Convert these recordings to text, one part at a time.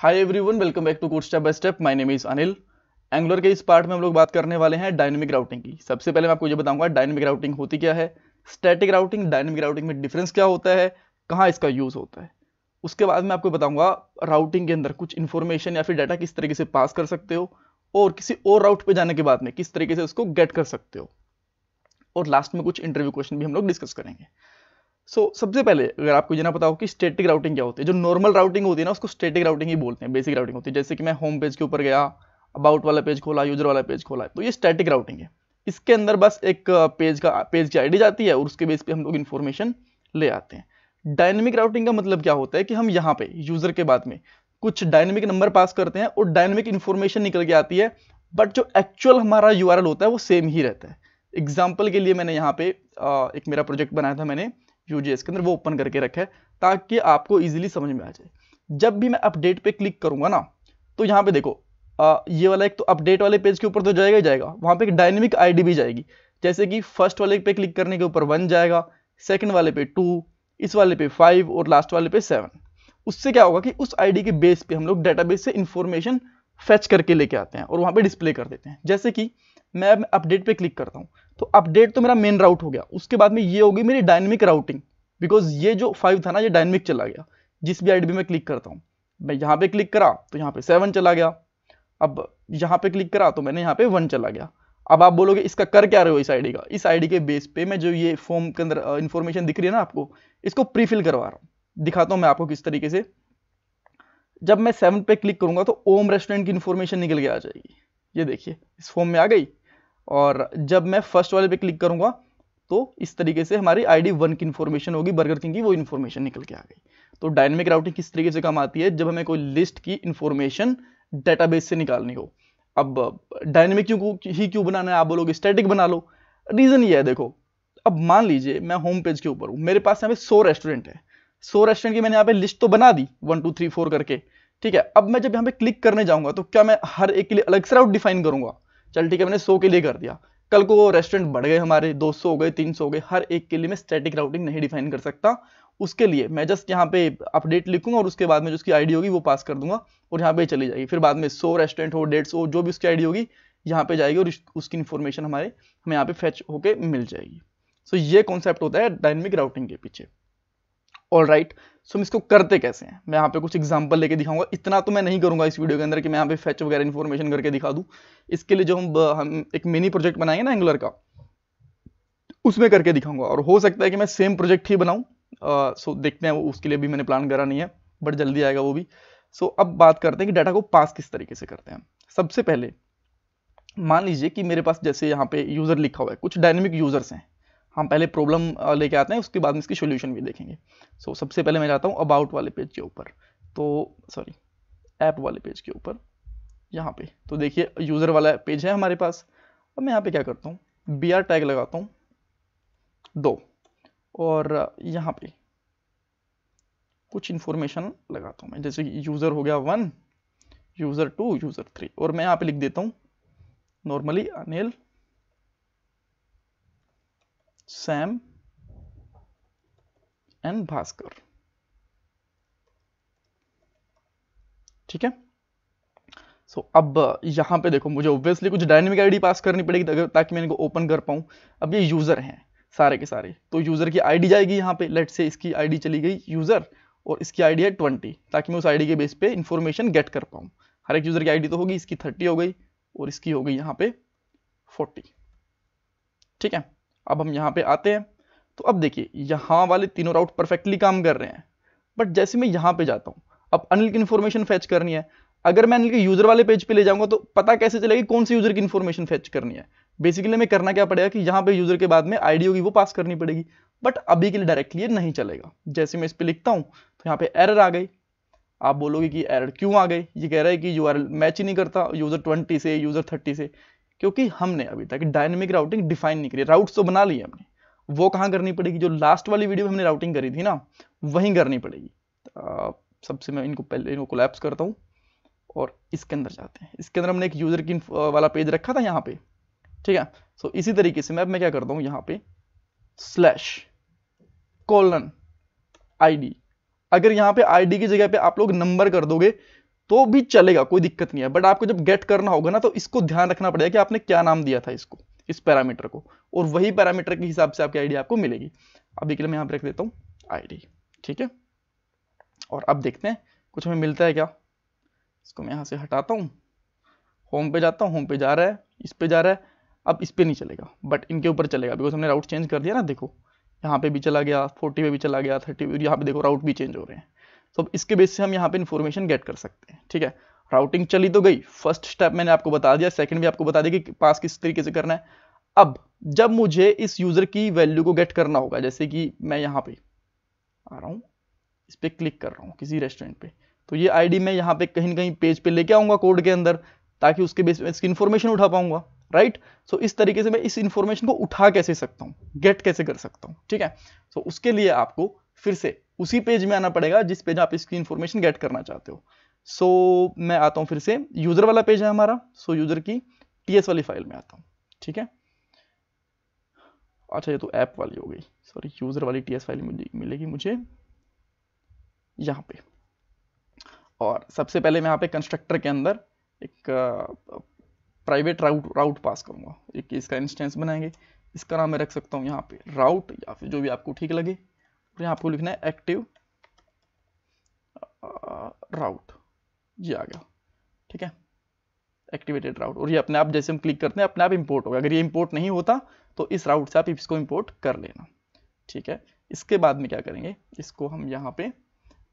Hi everyone welcome back to course step by step my name is Anil Angular के इस part में हम लोग बात करने वाले हैं डायनेमिक राउटिंग की सबसे पहले मैं आपको ये बताऊंगा डायनेमिक राउटिंग होती क्या है स्टैटिक राउटिंग डायनेमिक राउटिंग में डिफरेंस क्या होता है कहाँ इसका यूज होता है उसके बाद मैं आपको बताऊंगा राउटिंग के अंदर कुछ इन्फॉर्मेशन या फिर डाटा किस तरीके से पास कर सकते हो और किसी और राउट पर जाने के बाद में किस तरीके से उसको गेट कर सकते हो और लास्ट में कुछ इंटरव्यू क्वेश्चन भी हम लोग डिस्कस करेंगे सो so, सबसे पहले अगर आपको ये ना पता हो कि स्टेटिक राउटिंग क्या होती है जो नॉर्मल राउटिंग होती है ना उसको स्टेटिक राउटिंग ही बोलते हैं बेसिक राउटिंग होती है जैसे कि मैं होम पेज के ऊपर गया अबाउट वाला पेज खोला यूजर वाला पेज खोला तो ये स्टैटिक राउटिंग है इसके अंदर बस एक पेज का पेज की आईडी जाती है और उसके बेस पर हम लोग इन्फॉर्मेशन ले आते हैं डायनेमिक राउटिंग का मतलब क्या होता है कि हम यहाँ पे यूजर के बाद में कुछ डायनेमिक नंबर पास करते हैं और डायनेमिक इन्फॉर्मेशन निकल के आती है बट जो एक्चुअल हमारा यू होता है वो सेम ही रहता है एग्जाम्पल के लिए मैंने यहाँ पे एक मेरा प्रोजेक्ट बनाया था मैंने यूजीएस के अंदर वो ओपन करके रखे ताकि आपको ईजिली समझ में आ जाए जब भी मैं अपडेट पे क्लिक करूंगा ना तो यहाँ पे देखो आ, ये वाला एक तो अपडेट वाले पेज के ऊपर तो जाएगा ही जाएगा वहाँ पे एक डायनेमिक आईडी भी जाएगी जैसे कि फर्स्ट वाले पे क्लिक करने के ऊपर वन जाएगा सेकंड वाले पे टू इस वाले पे फाइव और लास्ट वाले पे सेवन उससे क्या होगा कि उस आईडी के बेस पे हम लोग डेटाबेस से इन्फॉर्मेशन फेच करके लेके आते हैं और वहाँ पर डिस्प्ले कर देते हैं जैसे कि मैं अपडेट पे क्लिक करता हूँ तो अपडेट तो मेरा मेन राउट हो गया उसके बाद में ये होगी मेरी डायनेमिक राउटिंग बिकॉज ये जो फाइव था ना ये डायनेमिक चला गया जिस भी आईडी में क्लिक करता हूँ मैं यहाँ पे क्लिक करा तो यहाँ पे सेवन चला गया अब यहाँ पे क्लिक करा तो मैंने यहाँ पे वन चला गया अब आप बोलोगे इसका कर क्या रहे हो इस आईडी का इस आईडी के बेस पे मैं जो ये फॉर्म के अंदर इन्फॉर्मेशन दिख रही है ना आपको इसको प्रीफिल करवा रहा हूँ दिखाता हूँ मैं आपको किस तरीके से जब मैं सेवन पे क्लिक करूंगा तो ओम रेस्टोरेंट की इन्फॉर्मेशन निकल के आ जाएगी ये देखिए इस फॉर्म में आ गई और जब मैं फर्स्ट वाले पे क्लिक करूंगा तो इस तरीके से हमारी आईडी वन की इन्फॉर्मेशन होगी बर्गर किंग की वो इन्फॉर्मेशन निकल के आ गई तो डायनेमिक राउटिंग किस तरीके से काम आती है जब हमें कोई लिस्ट की इन्फॉर्मेशन डेटाबेस से निकालनी हो अब डायनेमिक क्यों ही क्यों बनाना है आप बोलोगे स्टैटिक बना लो रीज़न ये है देखो अब मान लीजिए मैं होम पेज के ऊपर हूँ मेरे पास यहाँ पे सौ रेस्टोरेंट है सौ रेस्टोरेंट की मैंने यहाँ पे लिस्ट तो बना दी वन टू थ्री फोर करके ठीक है अब मैं जब यहाँ पे क्लिक करने जाऊँगा तो क्या मैं हर एक के लिए अलग से राउट डिफाइन करूँगा चल ठीक है मैंने सौ के लिए कर दिया कल को वो रेस्टोरेंट बढ़ गए हमारे 200 हो गए 300 हो गए हर एक के लिए मैं स्टैटिक राउटिंग नहीं डिफाइन कर सकता उसके लिए मैं जस्ट यहाँ पे अपडेट लिखूंगा और उसके बाद में जो उसकी आईडी होगी वो पास कर दूंगा और यहाँ पे चली जाएगी फिर बाद में सो रेस्टोरेंट हो डेढ़ सौ जो भी उसकी आईडी होगी यहाँ पे जाएगी और उसकी इन्फॉर्मेशन हमारे हमें यहाँ पे फैच होके मिल जाएगी सो so, ये कॉन्सेप्ट होता है डायनेमिक राउटिंग के पीछे ऑल राइट सो हम इसको करते कैसे हैं मैं यहाँ पे कुछ एग्जांपल लेके दिखाऊंगा इतना तो मैं नहीं करूँगा इस वीडियो के अंदर कि मैं यहाँ पे फैच वगैरह इन्फॉर्मेशन करके दिखा दूँ इसके लिए जो हम हम एक मिनी प्रोजेक्ट बनाएंगे ना एंगुलर का उसमें करके दिखाऊंगा और हो सकता है कि मैं सेम प्रोजेक्ट ही बनाऊँ सो देखते हैं उसके लिए भी मैंने प्लान करा नहीं है बट जल्दी आएगा वो भी सो so, अब बात करते हैं कि डाटा को पास किस तरीके से करते हैं सबसे पहले मान लीजिए कि मेरे पास जैसे यहाँ पे यूज़र लिखा हुआ है कुछ डायनेमिक यूज़र्स हैं हम पहले प्रॉब्लम लेके आते हैं उसके बाद में इसकी सोल्यूशन भी देखेंगे सो so, सबसे पहले मैं जाता हूँ अबाउट वाले पेज के ऊपर तो सॉरी ऐप वाले पेज के ऊपर यहाँ पे तो देखिए यूज़र वाला पेज है हमारे पास अब मैं यहाँ पे क्या करता हूँ बी आर टैग लगाता हूँ दो और यहाँ पे कुछ इन्फॉर्मेशन लगाता हूँ मैं जैसे कि यूज़र हो गया one user two user three और मैं यहाँ पे लिख देता हूँ normally Anil Sam and Bhaskar. ठीक है सो so, अब uh, यहां पे देखो मुझे ऑब्वियसली कुछ डायनेमिक आईडी पास करनी पड़ेगी ताकि मैं इनको ओपन कर पाऊं अब ये यूज़र हैं सारे के सारे तो यूज़र की आईडी जाएगी यहां पे लेट से इसकी आईडी चली गई यूज़र और इसकी आईडी है ट्वेंटी ताकि मैं उस आईडी के बेस पे इन्फॉर्मेशन गेट कर पाऊं हर एक यूज़र की आईडी तो होगी इसकी थर्टी हो गई और इसकी हो गई यहाँ पे फोर्टी ठीक है अब हम यहाँ पे आते हैं तो अब देखिए यहाँ वाले तीनों राउट परफेक्टली काम कर रहे हैं बट जैसे मैं यहाँ पे जाता हूँ अब अनिल की इन्फॉर्मेशन फैच करनी है अगर मैं अनिल के यूजर वाले पेज पे ले जाऊंगा तो पता कैसे चलेगा कौन से यूजर की इन्फॉर्मेशन फैच करनी है बेसिकली हमें करना क्या पड़ेगा कि यहाँ पे यूजर के बाद में आईडी होगी वो पास करनी पड़ेगी बट अभी के लिए डायरेक्टली ये नहीं चलेगा जैसे मैं इस पर लिखता हूँ तो यहाँ पे एरर आ गई आप बोलोगे कि एरर क्यों आ गई ये कह रहा है कि यू मैच ही नहीं करता यूजर ट्वेंटी से यूजर थर्टी से क्योंकि हमने अभी तक डायनेमिक राउटिंग डिफाइन नहीं करी राउट्स तो बना लिए हमने वो कहाँ करनी पड़ेगी जो लास्ट वाली वीडियो में हमने राउटिंग करी थी ना वहीं करनी पड़ेगी तो, सबसे मैं इनको पहले इनको कोलैप्स करता हूँ और इसके अंदर जाते हैं इसके अंदर हमने एक यूज़र की वाला पेज रखा था यहाँ पे ठीक है सो so, इसी तरीके से मैं अब मैं क्या करता हूँ यहाँ पे स्लैश कॉलन आईडी अगर यहाँ पे आईडी की जगह पे आप लोग नंबर कर दोगे तो भी चलेगा कोई दिक्कत नहीं है बट आपको जब गेट करना होगा ना तो इसको ध्यान रखना पड़ेगा कि आपने क्या नाम दिया था इसको इस पैरामीटर को और वही पैरामीटर के हिसाब से आपकी आईडी आपको मिलेगी अभी के लिए मैं यहाँ पर रख देता हूँ आईडी ठीक है और अब देखते हैं कुछ हमें मिलता है क्या इसको मैं यहाँ से हटाता हूँ होम पे जाता हूँ होम पे जा रहा है इस पे जा रहा है अब इस पे नहीं चलेगा बट इनके ऊपर चलेगा बिकॉज हमने राउट चेंज कर दिया ना देखो यहाँ पे भी चला गया फोर्टी पे भी चला गया थर्टी यहाँ पे देखो राउट भी चेंज हो रहे हैं तो इसके बेस से हम यहाँ पे इन्फॉर्मेशन गेट कर सकते हैं ठीक है राउटिंग चली तो गई फर्स्ट स्टेप मैंने आपको बता दिया सेकंड भी आपको बता दिया कि पास किस तरीके से करना है अब जब मुझे इस यूज़र की वैल्यू को गेट करना होगा जैसे कि मैं यहाँ पे आ रहा हूँ इस पर क्लिक कर रहा हूँ किसी रेस्टोरेंट पे तो ये आईडी मैं यहाँ पे कहीं कहीं पेज पे लेके आऊँगा कोड के अंदर ताकि उसके बेस में इसकी इन्फॉर्मेशन उठा पाऊंगा राइट सो इस तरीके से मैं इस इन्फॉर्मेशन को उठा कैसे सकता हूँ गेट कैसे कर सकता हूँ ठीक है सो उसके लिए आपको फिर से उसी पेज में आना पड़ेगा जिस पेज आप इसकी इन्फॉर्मेशन गेट करना चाहते हो सो so, मैं आता हूँ फिर से यूज़र वाला पेज है हमारा सो so, यूज़र की टी वाली फाइल में आता हूँ ठीक है अच्छा ये तो ऐप वाली हो गई सॉरी यूज़र वाली टी फाइल मिलेगी मुझे यहाँ पे और सबसे पहले मैं यहाँ पे कंस्ट्रक्टर के अंदर एक प्राइवेट राउट राउट पास करूँगा एक इसका इंस्टेंस बनाएंगे इसका नाम मैं रख सकता हूँ यहाँ पे राउट या फिर जो भी आपको ठीक लगे और यहाँ आपको लिखना है एक्टिव राउट uh, ये आ गया ठीक है एक्टिवेटेड राउट और ये अपने आप जैसे हम क्लिक करते हैं अपने आप इंपोर्ट होगा अगर ये इंपोर्ट नहीं होता तो इस राउट से आप इसको इंपोर्ट कर लेना ठीक है इसके बाद में क्या करेंगे इसको हम यहाँ पे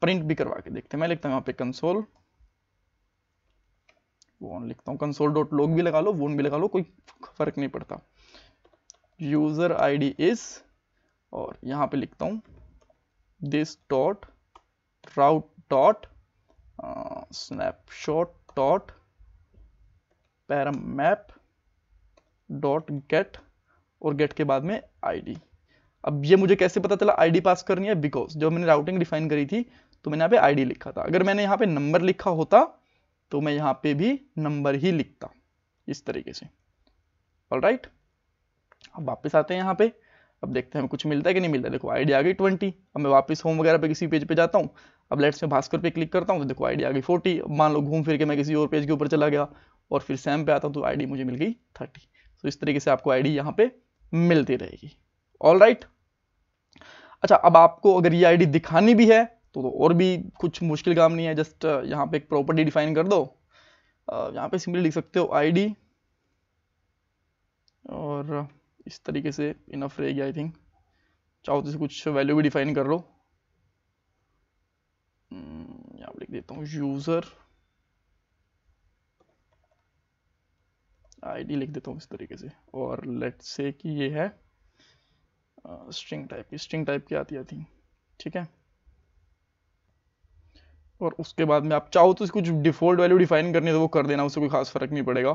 प्रिंट भी करवा के देखते हैं मैं लिखता हूँ यहाँ पे कंसोल वोन लिखता हूँ कंसोल डॉट लोग भी लगा लो वोन भी लगा लो कोई फर्क नहीं पड़ता यूजर डी इज और यहाँ पे लिखता हूँ this dot route dot uh, snapshot dot param map dot get और get के बाद में id अब ये मुझे कैसे पता चला id पास करनी है बिकॉज जब मैंने राउटिंग डिफाइन करी थी तो मैंने यहाँ पे आईडी लिखा था अगर मैंने यहाँ पे नंबर लिखा होता तो मैं यहाँ पे भी नंबर ही लिखता इस तरीके से ऑल राइट अब वापस आते हैं यहाँ पे अब देखते हैं हमें कुछ मिलता है कि नहीं मिलता है देखो आईडी आ गई ट्वेंटी अब मैं वापस होम वगैरह पे किसी पेज पे जाता हूँ अब लेट्स में भास्कर पे क्लिक करता हूँ तो देखो आईडी आ गई फोर्टी मान लो घूम फिर के मैं किसी और पेज के ऊपर चला गया और फिर सैम पे आता हूँ तो आईडी मुझे मिल गई थर्टी तो इस तरीके से आपको आईडी यहाँ पे मिलती रहेगी ऑल राइट अच्छा अब आपको अगर ये आईडी दिखानी भी है तो, तो और भी कुछ मुश्किल काम नहीं है जस्ट uh, यहाँ पे एक प्रॉपर्टी डिफाइन कर दो uh, यहाँ पे सिंपली लिख सकते हो आईडी और इस तरीके से इनफ रहेगी आई थिंक चाहो तो इसे कुछ वैल्यू भी डिफाइन कर लो hmm, यहाँ लिख देता हूँ यूज़र आईडी लिख देता हूँ इस तरीके से और लेट से कि ये है स्ट्रिंग टाइप की स्ट्रिंग टाइप की आती आई ठीक है और उसके बाद में आप चाहो तो कुछ डिफ़ॉल्ट वैल्यू डिफाइन करनी है तो वो कर देना उससे कोई खास फ़र्क नहीं पड़ेगा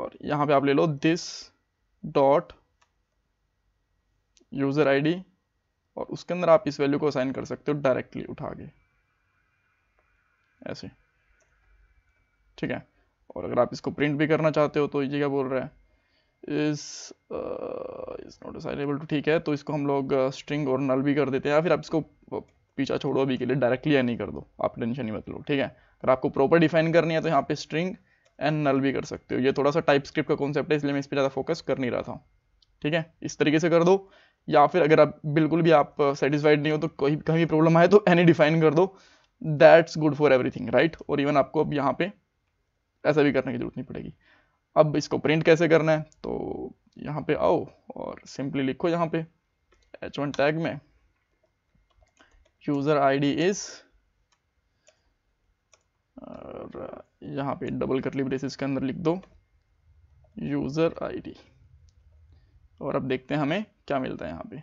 और यहाँ पे आप ले लो दिस डॉट यूज़र आईडी और उसके अंदर आप इस वैल्यू को असाइन कर सकते हो डायरेक्टली उठा के ऐसे ठीक है और अगर आप इसको प्रिंट भी करना चाहते हो तो ये क्या बोल रहा है इस इज नॉट असाइनेबल टू ठीक है तो इसको हम लोग स्ट्रिंग और नल भी कर देते हैं या फिर आप इसको पीछा छोड़ो अभी के लिए डायरेक्टली या नहीं कर दो आप टेंशन नहीं मत ठीक है अगर आपको प्रॉपर डिफाइन करनी है तो यहाँ पे स्ट्रिंग एंड नल भी कर सकते हो ये थोड़ा सा टाइप स्क्रिप्ट का कॉन्सेप्ट है इसलिए मैं इस पर ज़्यादा फोकस कर नहीं रहा था ठीक है इस तरीके से कर दो या फिर अगर आप बिल्कुल भी आप सेटिस्फाइड नहीं हो तो कोई कहीं भी प्रॉब्लम आए तो एनी डिफाइन कर दो that's good for everything right और इवन आपको अब यहाँ पे ऐसा भी करने की जरूरत नहीं पड़ेगी अब इसको प्रिंट कैसे करना है तो यहाँ पे आओ और सिंपली लिखो यहाँ पे एच वन टैग में यूज़र आईडी इज और यहाँ पे डबल करली ब्रेसिस के अंदर लिख दो यूज़र आईडी और अब देखते हैं हमें क्या मिलता है यहाँ पे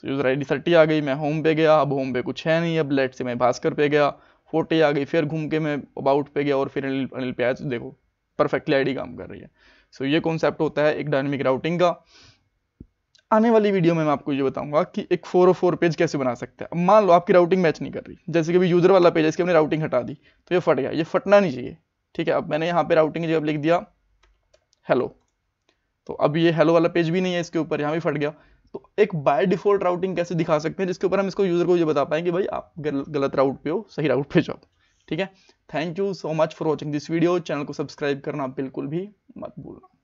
so user I D thirty आ गई मैं होम पे गया अब होम पे कुछ है नहीं अब लेट से मैं भास्कर पे गया फोर्टी आ गई फिर घूम के मैं अबाउट पे गया और फिर अनिल अनिल पे आया तो देखो परफेक्टली आईडी काम कर रही है सो so, ये कॉन्सेप्ट होता है एक डायनेमिक राउटिंग का आने वाली वीडियो में मैं आपको ये बताऊंगा कि एक फोर फोर पेज कैसे बना सकते हैं अब मान लो आपकी राउटिंग मैच नहीं कर रही जैसे कि यूज़र वाला पेज है इसकी हमने राउटिंग हटा दी तो ये फट गया ये फटना नहीं चाहिए ठीक है अब मैंने यहाँ पे राउटिंग जब लिख दिया हेलो तो अब ये हेलो वाला पेज भी नहीं है इसके ऊपर यहाँ भी फट गया तो एक बाय डिफॉल्ट राउटिंग कैसे दिखा सकते हैं जिसके ऊपर हम इसको यूज़र को ये बता पाएंगे कि भाई आप गल, गलत राउट पे हो सही राउट पे जाओ ठीक है thank you so much for watching this video channel को सब्सक्राइब करना बिल्कुल भी मत भूलना